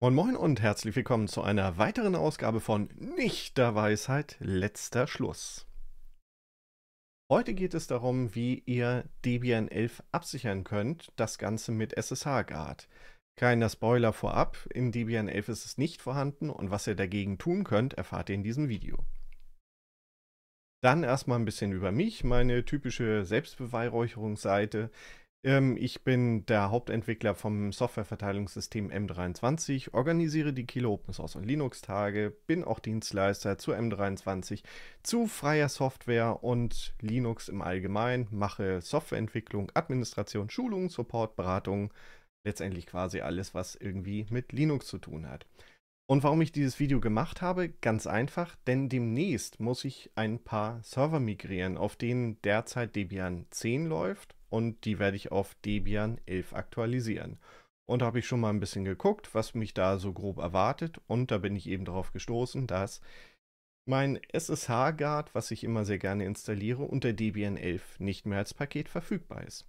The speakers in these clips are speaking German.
Moin Moin und herzlich willkommen zu einer weiteren Ausgabe von Nichter Weisheit letzter Schluss. Heute geht es darum, wie ihr Debian 11 absichern könnt, das Ganze mit SSH-Guard. Keiner Spoiler vorab, in Debian 11 ist es nicht vorhanden und was ihr dagegen tun könnt, erfahrt ihr in diesem Video. Dann erstmal ein bisschen über mich, meine typische Selbstbeweihräucherungsseite. Ähm, ich bin der Hauptentwickler vom Softwareverteilungssystem M23, organisiere die Kilo Open Source und Linux Tage, bin auch Dienstleister zu M23, zu freier Software und Linux im Allgemeinen, mache Softwareentwicklung, Administration, Schulung, Support, Beratung, letztendlich quasi alles, was irgendwie mit Linux zu tun hat. Und warum ich dieses Video gemacht habe? Ganz einfach, denn demnächst muss ich ein paar Server migrieren, auf denen derzeit Debian 10 läuft und die werde ich auf Debian 11 aktualisieren. Und da habe ich schon mal ein bisschen geguckt, was mich da so grob erwartet und da bin ich eben darauf gestoßen, dass mein SSH-Guard, was ich immer sehr gerne installiere, unter Debian 11 nicht mehr als Paket verfügbar ist.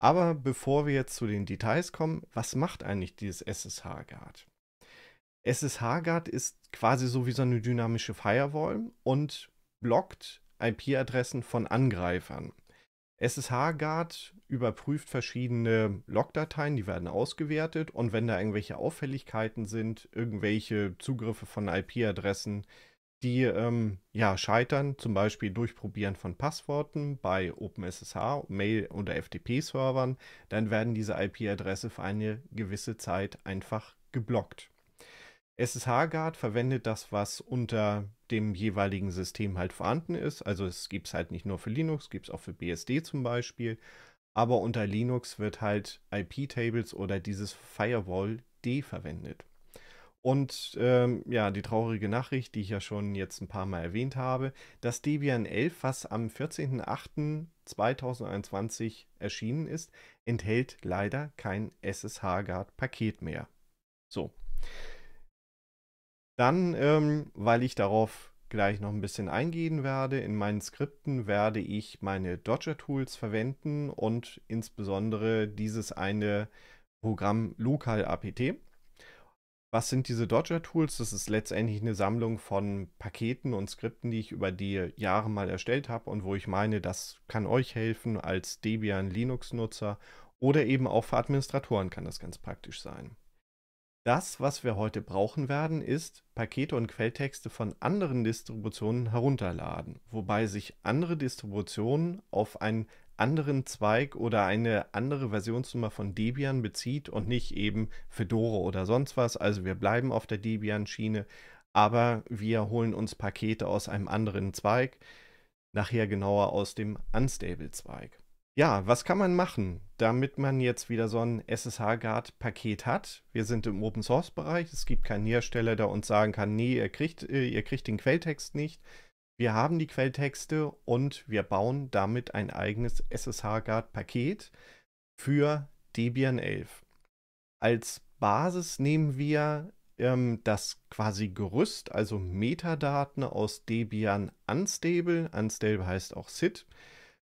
Aber bevor wir jetzt zu den Details kommen, was macht eigentlich dieses SSH-Guard? SSH-Guard ist quasi so wie so eine dynamische Firewall und blockt IP-Adressen von Angreifern. SSH Guard überprüft verschiedene Logdateien, die werden ausgewertet und wenn da irgendwelche Auffälligkeiten sind, irgendwelche Zugriffe von IP-Adressen, die ähm, ja scheitern, zum Beispiel Durchprobieren von Passworten bei OpenSSH, Mail oder FTP-Servern, dann werden diese IP-Adresse für eine gewisse Zeit einfach geblockt. SSH Guard verwendet das, was unter dem jeweiligen System halt vorhanden ist. Also es gibt es halt nicht nur für Linux, gibt es auch für BSD zum Beispiel. Aber unter Linux wird halt IP-Tables oder dieses Firewall D verwendet. Und ähm, ja, die traurige Nachricht, die ich ja schon jetzt ein paar Mal erwähnt habe, das Debian 11, was am 14.08.2021 erschienen ist, enthält leider kein SSH-Guard-Paket mehr. So. Dann, ähm, weil ich darauf gleich noch ein bisschen eingehen werde, in meinen Skripten werde ich meine Dodger-Tools verwenden und insbesondere dieses eine Programm Local APT. Was sind diese Dodger-Tools? Das ist letztendlich eine Sammlung von Paketen und Skripten, die ich über die Jahre mal erstellt habe und wo ich meine, das kann euch helfen als Debian Linux-Nutzer oder eben auch für Administratoren kann das ganz praktisch sein. Das, was wir heute brauchen werden, ist Pakete und Quelltexte von anderen Distributionen herunterladen, wobei sich andere Distributionen auf einen anderen Zweig oder eine andere Versionsnummer von Debian bezieht und nicht eben Fedora oder sonst was. Also wir bleiben auf der Debian-Schiene, aber wir holen uns Pakete aus einem anderen Zweig, nachher genauer aus dem Unstable-Zweig. Ja, was kann man machen, damit man jetzt wieder so ein SSH-Guard-Paket hat? Wir sind im Open-Source-Bereich. Es gibt keinen Hersteller, der uns sagen kann, nee, ihr kriegt, äh, ihr kriegt den Quelltext nicht. Wir haben die Quelltexte und wir bauen damit ein eigenes SSH-Guard-Paket für Debian 11. Als Basis nehmen wir ähm, das quasi Gerüst, also Metadaten aus Debian Unstable. Unstable heißt auch SID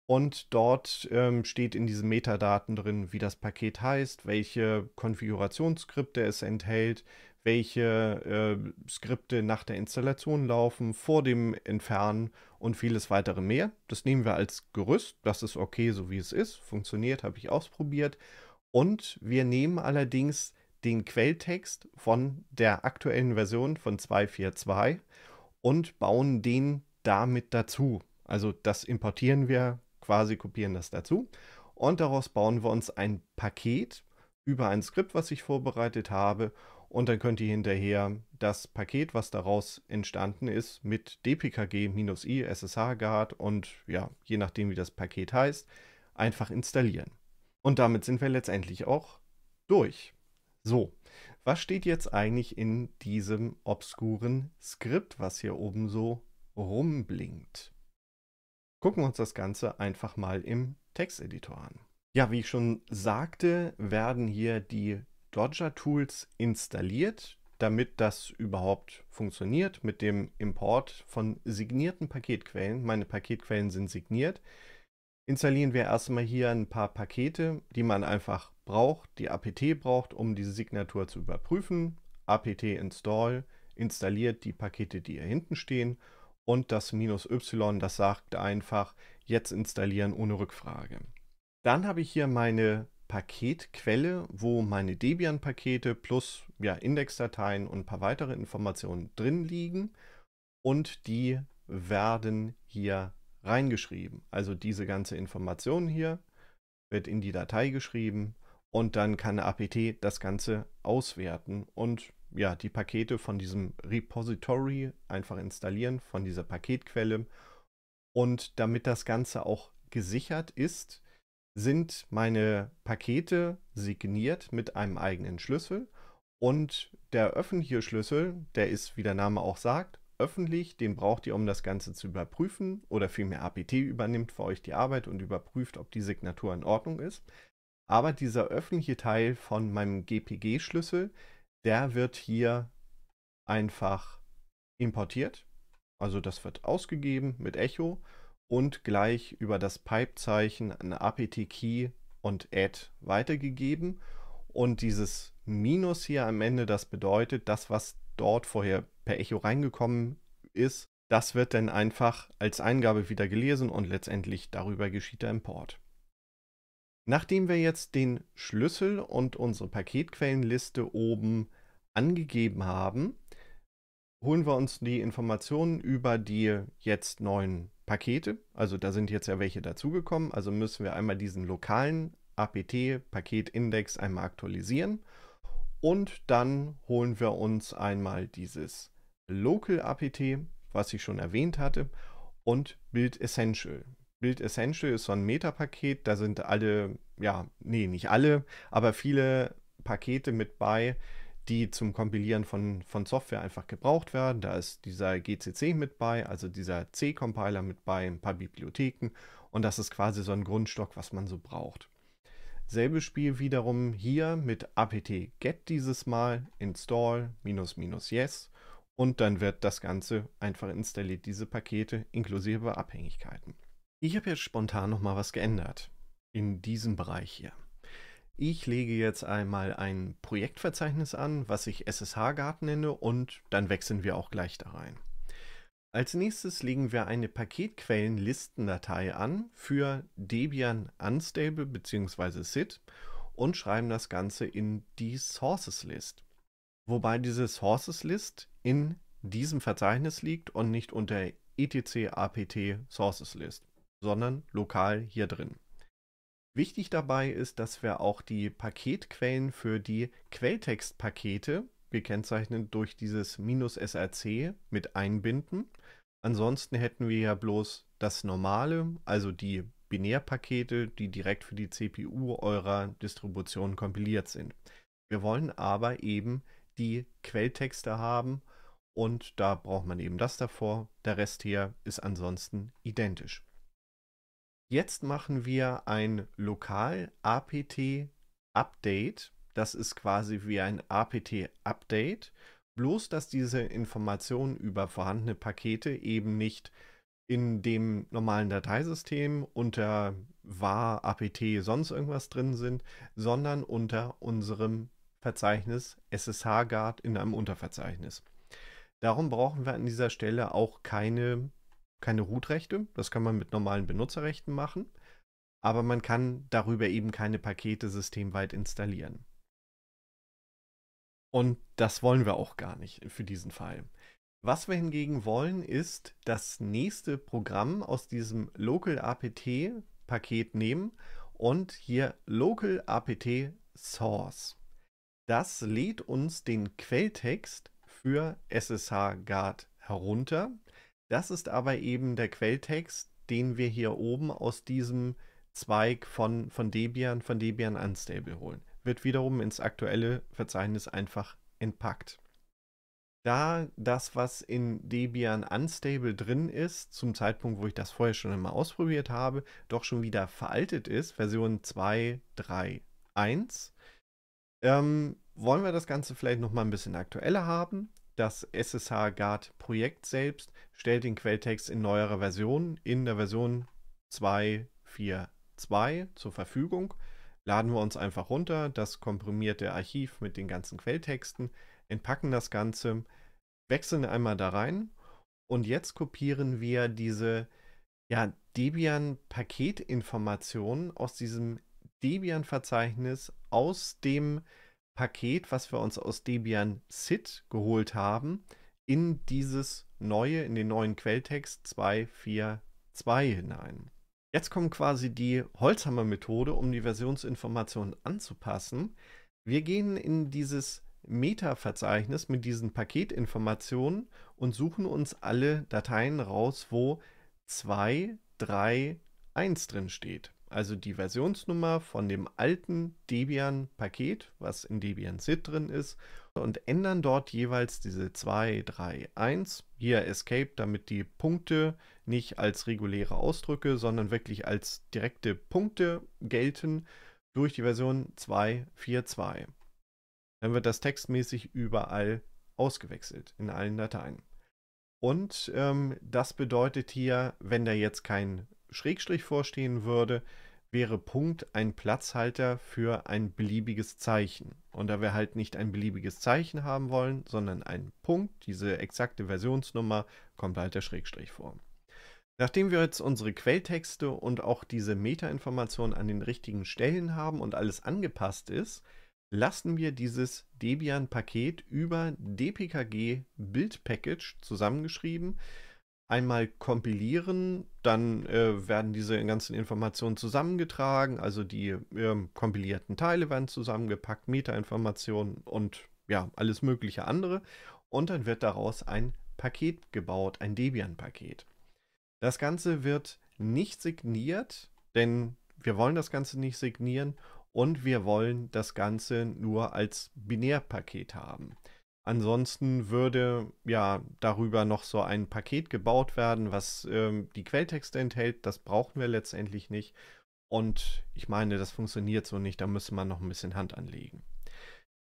und dort ähm, steht in diesen Metadaten drin, wie das Paket heißt, welche Konfigurationsskripte es enthält, welche äh, Skripte nach der Installation laufen, vor dem Entfernen und vieles weitere mehr. Das nehmen wir als Gerüst. Das ist okay, so wie es ist. Funktioniert, habe ich ausprobiert. Und wir nehmen allerdings den Quelltext von der aktuellen Version von 2.4.2 und bauen den damit dazu. Also das importieren wir quasi kopieren das dazu und daraus bauen wir uns ein Paket über ein Skript, was ich vorbereitet habe und dann könnt ihr hinterher das Paket, was daraus entstanden ist, mit dpkg-i, SSH-Guard und ja, je nachdem wie das Paket heißt, einfach installieren. Und damit sind wir letztendlich auch durch. So, was steht jetzt eigentlich in diesem obskuren Skript, was hier oben so rumblinkt? gucken wir uns das Ganze einfach mal im Texteditor an. Ja, wie ich schon sagte, werden hier die Dodger Tools installiert, damit das überhaupt funktioniert mit dem Import von signierten Paketquellen. Meine Paketquellen sind signiert. Installieren wir erstmal hier ein paar Pakete, die man einfach braucht, die apt braucht, um diese Signatur zu überprüfen. apt install installiert die Pakete, die hier hinten stehen und das minus Y, das sagt einfach jetzt installieren ohne Rückfrage. Dann habe ich hier meine Paketquelle, wo meine Debian-Pakete plus ja, Indexdateien und ein paar weitere Informationen drin liegen und die werden hier reingeschrieben. Also diese ganze Information hier wird in die Datei geschrieben und dann kann APT das Ganze auswerten und ja, die Pakete von diesem Repository einfach installieren, von dieser Paketquelle. Und damit das Ganze auch gesichert ist, sind meine Pakete signiert mit einem eigenen Schlüssel. Und der öffentliche Schlüssel, der ist, wie der Name auch sagt, öffentlich. Den braucht ihr, um das Ganze zu überprüfen. Oder vielmehr APT übernimmt für euch die Arbeit und überprüft, ob die Signatur in Ordnung ist. Aber dieser öffentliche Teil von meinem GPG-Schlüssel, der wird hier einfach importiert. Also das wird ausgegeben mit Echo und gleich über das Pipe-Zeichen an apt-key und add weitergegeben. Und dieses Minus hier am Ende, das bedeutet, das, was dort vorher per Echo reingekommen ist, das wird dann einfach als Eingabe wieder gelesen und letztendlich darüber geschieht der Import. Nachdem wir jetzt den Schlüssel und unsere Paketquellenliste oben angegeben haben, holen wir uns die Informationen über die jetzt neuen Pakete. Also da sind jetzt ja welche dazugekommen. Also müssen wir einmal diesen lokalen APT-Paketindex einmal aktualisieren. Und dann holen wir uns einmal dieses Local APT, was ich schon erwähnt hatte, und Build Essential. Build Essential ist so ein Meta-Paket, da sind alle, ja, nee, nicht alle, aber viele Pakete mit bei, die zum Kompilieren von, von Software einfach gebraucht werden. Da ist dieser GCC mit bei, also dieser C-Compiler mit bei, ein paar Bibliotheken und das ist quasi so ein Grundstock, was man so braucht. Selbe Spiel wiederum hier mit apt-get dieses Mal, install, minus minus yes und dann wird das Ganze einfach installiert, diese Pakete inklusive Abhängigkeiten. Ich habe jetzt spontan noch mal was geändert in diesem Bereich hier. Ich lege jetzt einmal ein Projektverzeichnis an, was ich SSH-Guard nenne und dann wechseln wir auch gleich da rein. Als nächstes legen wir eine Paketquellenlistendatei an für Debian Unstable bzw. SID und schreiben das Ganze in die Sources List. Wobei diese Sources List in diesem Verzeichnis liegt und nicht unter etc apt Sources List sondern lokal hier drin. Wichtig dabei ist, dass wir auch die Paketquellen für die Quelltextpakete, gekennzeichnet durch dieses SRC, mit einbinden. Ansonsten hätten wir ja bloß das normale, also die Binärpakete, die direkt für die CPU eurer Distribution kompiliert sind. Wir wollen aber eben die Quelltexte haben und da braucht man eben das davor. Der Rest hier ist ansonsten identisch. Jetzt machen wir ein Lokal-APT-Update. Das ist quasi wie ein APT-Update. Bloß, dass diese Informationen über vorhandene Pakete eben nicht in dem normalen Dateisystem unter var, apt, sonst irgendwas drin sind, sondern unter unserem Verzeichnis SSH-Guard in einem Unterverzeichnis. Darum brauchen wir an dieser Stelle auch keine keine Root-Rechte. Das kann man mit normalen Benutzerrechten machen. Aber man kann darüber eben keine Pakete systemweit installieren. Und das wollen wir auch gar nicht für diesen Fall. Was wir hingegen wollen, ist das nächste Programm aus diesem Local APT Paket nehmen und hier Local APT Source. Das lädt uns den Quelltext für SSH Guard herunter das ist aber eben der Quelltext, den wir hier oben aus diesem Zweig von, von Debian, von Debian Unstable holen. Wird wiederum ins aktuelle Verzeichnis einfach entpackt. Da das, was in Debian Unstable drin ist, zum Zeitpunkt, wo ich das vorher schon einmal ausprobiert habe, doch schon wieder veraltet ist, Version 2.3.1, ähm, wollen wir das Ganze vielleicht nochmal ein bisschen aktueller haben das SSH Guard Projekt selbst stellt den Quelltext in neuerer Version, in der Version 2.4.2 zur Verfügung. Laden wir uns einfach runter, das komprimierte Archiv mit den ganzen Quelltexten, entpacken das Ganze, wechseln einmal da rein und jetzt kopieren wir diese ja, Debian-Paketinformationen aus diesem Debian-Verzeichnis aus dem Paket, was wir uns aus Debian SID geholt haben, in dieses neue, in den neuen Quelltext 242 hinein. Jetzt kommt quasi die Holzhammer-Methode, um die Versionsinformationen anzupassen. Wir gehen in dieses Meta-Verzeichnis mit diesen Paketinformationen und suchen uns alle Dateien raus, wo 2.3.1 drin steht also die Versionsnummer von dem alten Debian-Paket, was in Debian SID drin ist, und ändern dort jeweils diese 2, 3, 1, hier Escape, damit die Punkte nicht als reguläre Ausdrücke, sondern wirklich als direkte Punkte gelten durch die Version 2.4.2. Dann wird das textmäßig überall ausgewechselt, in allen Dateien. Und ähm, das bedeutet hier, wenn da jetzt kein Schrägstrich vorstehen würde, wäre Punkt ein Platzhalter für ein beliebiges Zeichen. Und da wir halt nicht ein beliebiges Zeichen haben wollen, sondern ein Punkt, diese exakte Versionsnummer, kommt halt der Schrägstrich vor. Nachdem wir jetzt unsere Quelltexte und auch diese Metainformationen an den richtigen Stellen haben und alles angepasst ist, lassen wir dieses Debian-Paket über dpkg-build-package zusammengeschrieben einmal kompilieren, dann äh, werden diese ganzen Informationen zusammengetragen, also die äh, kompilierten Teile werden zusammengepackt, Metainformationen und ja, alles mögliche andere. Und dann wird daraus ein Paket gebaut, ein Debian-Paket. Das Ganze wird nicht signiert, denn wir wollen das Ganze nicht signieren und wir wollen das Ganze nur als Binärpaket haben. Ansonsten würde ja darüber noch so ein Paket gebaut werden, was ähm, die Quelltexte enthält. Das brauchen wir letztendlich nicht. Und ich meine, das funktioniert so nicht. Da müsste man noch ein bisschen Hand anlegen.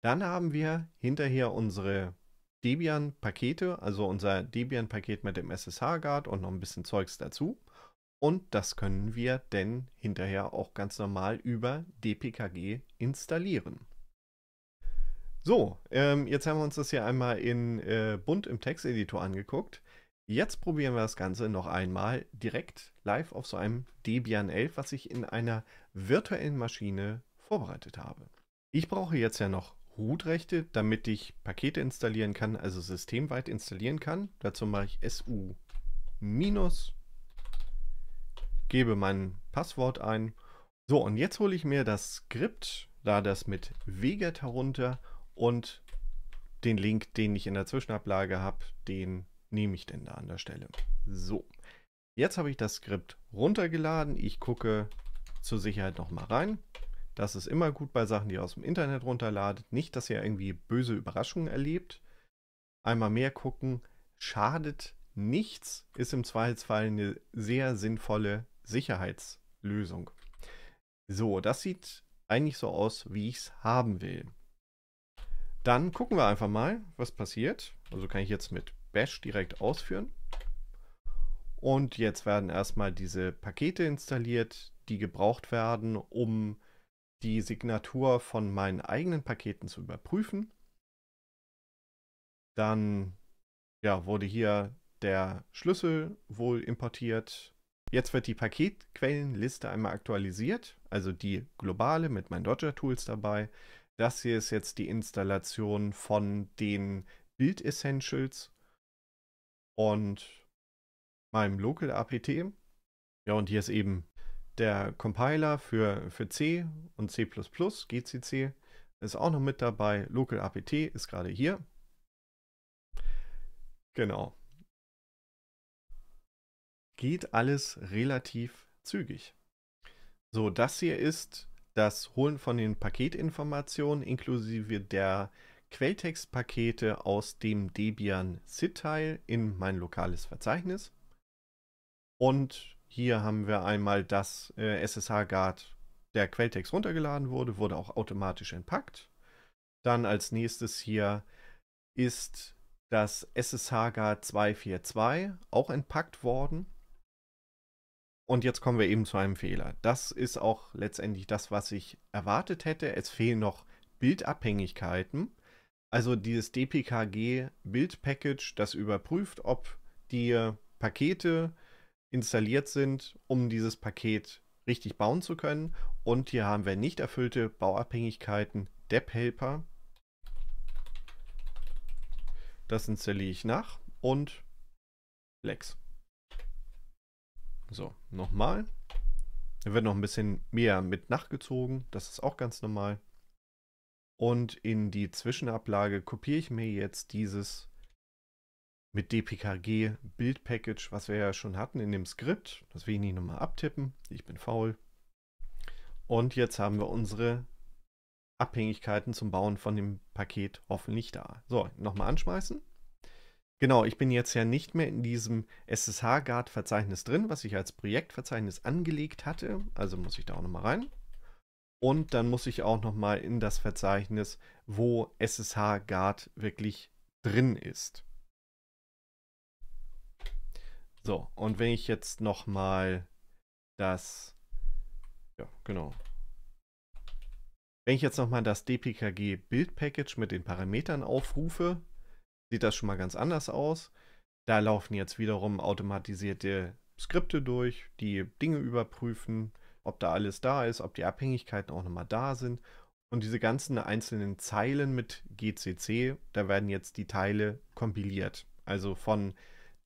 Dann haben wir hinterher unsere Debian-Pakete, also unser Debian-Paket mit dem SSH-Guard und noch ein bisschen Zeugs dazu. Und das können wir denn hinterher auch ganz normal über dpkg installieren. So, ähm, jetzt haben wir uns das hier einmal in äh, bunt im Texteditor angeguckt. Jetzt probieren wir das Ganze noch einmal direkt live auf so einem Debian 11, was ich in einer virtuellen Maschine vorbereitet habe. Ich brauche jetzt ja noch Root-Rechte, damit ich Pakete installieren kann, also systemweit installieren kann. Dazu mache ich su- gebe mein Passwort ein. So, und jetzt hole ich mir das Skript, da das mit Veget herunter und den Link, den ich in der Zwischenablage habe, den nehme ich denn da an der Stelle. So, jetzt habe ich das Skript runtergeladen. Ich gucke zur Sicherheit nochmal rein. Das ist immer gut bei Sachen, die ihr aus dem Internet runterladet. Nicht, dass ihr irgendwie böse Überraschungen erlebt. Einmal mehr gucken. Schadet nichts, ist im Zweifelsfall eine sehr sinnvolle Sicherheitslösung. So, das sieht eigentlich so aus, wie ich es haben will. Dann gucken wir einfach mal, was passiert. Also kann ich jetzt mit Bash direkt ausführen. Und jetzt werden erstmal diese Pakete installiert, die gebraucht werden, um die Signatur von meinen eigenen Paketen zu überprüfen. Dann ja, wurde hier der Schlüssel wohl importiert. Jetzt wird die Paketquellenliste einmal aktualisiert, also die globale mit meinen Dodger Tools dabei. Das hier ist jetzt die Installation von den Build Essentials und meinem Local APT. Ja, und hier ist eben der Compiler für, für C und C++, GCC ist auch noch mit dabei. Local APT ist gerade hier. Genau. Geht alles relativ zügig. So, das hier ist das Holen von den Paketinformationen inklusive der Quelltextpakete aus dem Debian sit teil in mein lokales Verzeichnis. Und hier haben wir einmal, das äh, SSH-Guard der Quelltext runtergeladen wurde, wurde auch automatisch entpackt. Dann als nächstes hier ist das SSH-Guard 242 auch entpackt worden. Und jetzt kommen wir eben zu einem Fehler. Das ist auch letztendlich das, was ich erwartet hätte. Es fehlen noch Bildabhängigkeiten. Also dieses DPKG Build Package, das überprüft, ob die Pakete installiert sind, um dieses Paket richtig bauen zu können. Und hier haben wir nicht erfüllte Bauabhängigkeiten Dep Helper. Das installiere ich nach und Lex. So, nochmal. Dann wird noch ein bisschen mehr mit nachgezogen. Das ist auch ganz normal. Und in die Zwischenablage kopiere ich mir jetzt dieses mit DPKG Build Package, was wir ja schon hatten in dem Skript. Das will ich nicht nochmal abtippen. Ich bin faul. Und jetzt haben wir unsere Abhängigkeiten zum Bauen von dem Paket hoffentlich da. So, nochmal anschmeißen. Genau, ich bin jetzt ja nicht mehr in diesem SSH-Guard-Verzeichnis drin, was ich als Projektverzeichnis angelegt hatte. Also muss ich da auch nochmal rein. Und dann muss ich auch nochmal in das Verzeichnis, wo SSH-Guard wirklich drin ist. So, und wenn ich jetzt nochmal das, ja, genau. Wenn ich jetzt nochmal das DPKG Build Package mit den Parametern aufrufe, sieht das schon mal ganz anders aus. Da laufen jetzt wiederum automatisierte Skripte durch, die Dinge überprüfen, ob da alles da ist, ob die Abhängigkeiten auch nochmal da sind. Und diese ganzen einzelnen Zeilen mit GCC, da werden jetzt die Teile kompiliert. Also von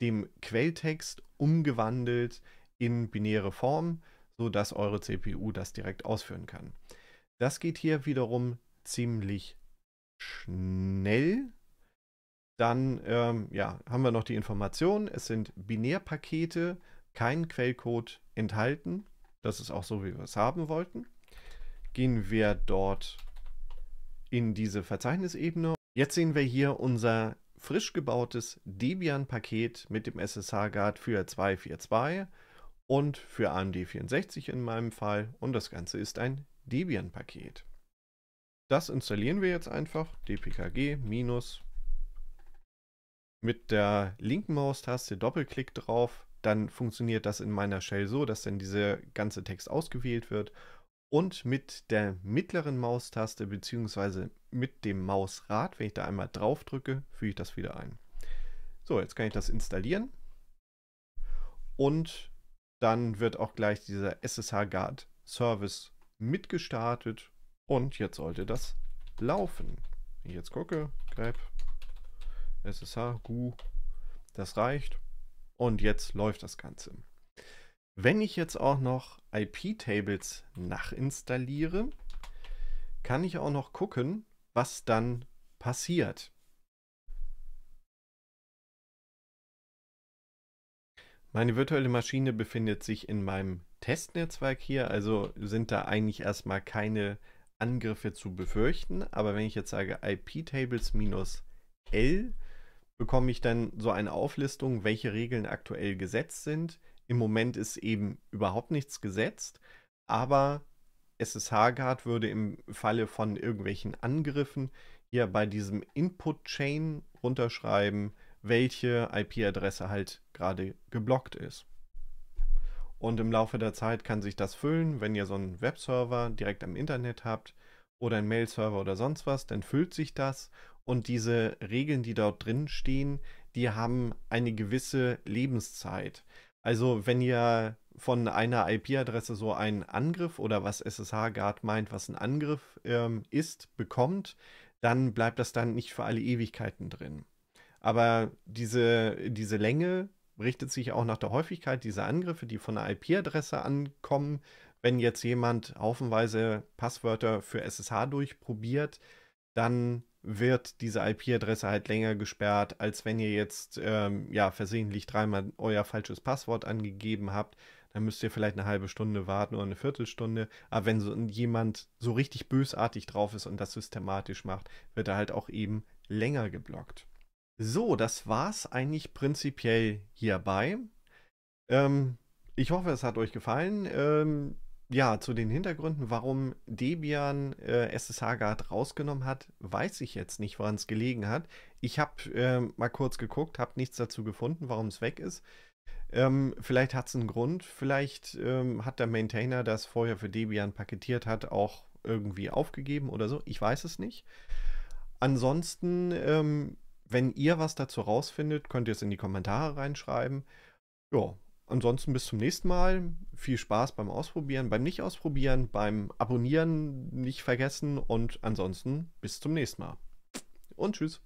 dem Quelltext umgewandelt in binäre Form, sodass eure CPU das direkt ausführen kann. Das geht hier wiederum ziemlich schnell, dann ähm, ja, haben wir noch die Information, es sind Binärpakete, kein Quellcode enthalten. Das ist auch so, wie wir es haben wollten. Gehen wir dort in diese Verzeichnisebene. Jetzt sehen wir hier unser frisch gebautes Debian-Paket mit dem SSH-Guard für 242 und für AMD64 in meinem Fall. Und das Ganze ist ein Debian-Paket. Das installieren wir jetzt einfach, dpkg minus mit der linken Maustaste Doppelklick drauf, dann funktioniert das in meiner Shell so, dass dann dieser ganze Text ausgewählt wird. Und mit der mittleren Maustaste bzw. mit dem Mausrad, wenn ich da einmal drauf drücke, füge ich das wieder ein. So, jetzt kann ich das installieren. Und dann wird auch gleich dieser SSH Guard Service mitgestartet. Und jetzt sollte das laufen. Wenn ich jetzt gucke, grep SSH, GU, das reicht. Und jetzt läuft das Ganze. Wenn ich jetzt auch noch IP-Tables nachinstalliere, kann ich auch noch gucken, was dann passiert. Meine virtuelle Maschine befindet sich in meinem Testnetzwerk hier, also sind da eigentlich erstmal keine Angriffe zu befürchten. Aber wenn ich jetzt sage IP-Tables-L, bekomme ich dann so eine Auflistung, welche Regeln aktuell gesetzt sind. Im Moment ist eben überhaupt nichts gesetzt, aber SSH Guard würde im Falle von irgendwelchen Angriffen hier bei diesem Input Chain runterschreiben, welche IP-Adresse halt gerade geblockt ist. Und im Laufe der Zeit kann sich das füllen, wenn ihr so einen Webserver direkt am Internet habt oder einen Mail-Server oder sonst was, dann füllt sich das und diese Regeln, die dort drin stehen, die haben eine gewisse Lebenszeit. Also wenn ihr von einer IP-Adresse so einen Angriff oder was SSH-Guard meint, was ein Angriff ähm, ist, bekommt, dann bleibt das dann nicht für alle Ewigkeiten drin. Aber diese, diese Länge richtet sich auch nach der Häufigkeit dieser Angriffe, die von einer IP-Adresse ankommen. Wenn jetzt jemand haufenweise Passwörter für SSH durchprobiert, dann wird diese IP-Adresse halt länger gesperrt, als wenn ihr jetzt ähm, ja versehentlich dreimal euer falsches Passwort angegeben habt. Dann müsst ihr vielleicht eine halbe Stunde warten oder eine Viertelstunde. Aber wenn so jemand so richtig bösartig drauf ist und das systematisch macht, wird er halt auch eben länger geblockt. So, das war's eigentlich prinzipiell hierbei. Ähm, ich hoffe, es hat euch gefallen. Ähm, ja, zu den Hintergründen, warum Debian äh, SSH-Guard rausgenommen hat, weiß ich jetzt nicht, woran es gelegen hat. Ich habe äh, mal kurz geguckt, habe nichts dazu gefunden, warum es weg ist. Ähm, vielleicht hat es einen Grund, vielleicht ähm, hat der Maintainer, das vorher für Debian paketiert hat, auch irgendwie aufgegeben oder so. Ich weiß es nicht. Ansonsten, ähm, wenn ihr was dazu rausfindet, könnt ihr es in die Kommentare reinschreiben. Ja, Ansonsten bis zum nächsten Mal. Viel Spaß beim Ausprobieren, beim Nicht-Ausprobieren, beim Abonnieren nicht vergessen und ansonsten bis zum nächsten Mal. Und tschüss.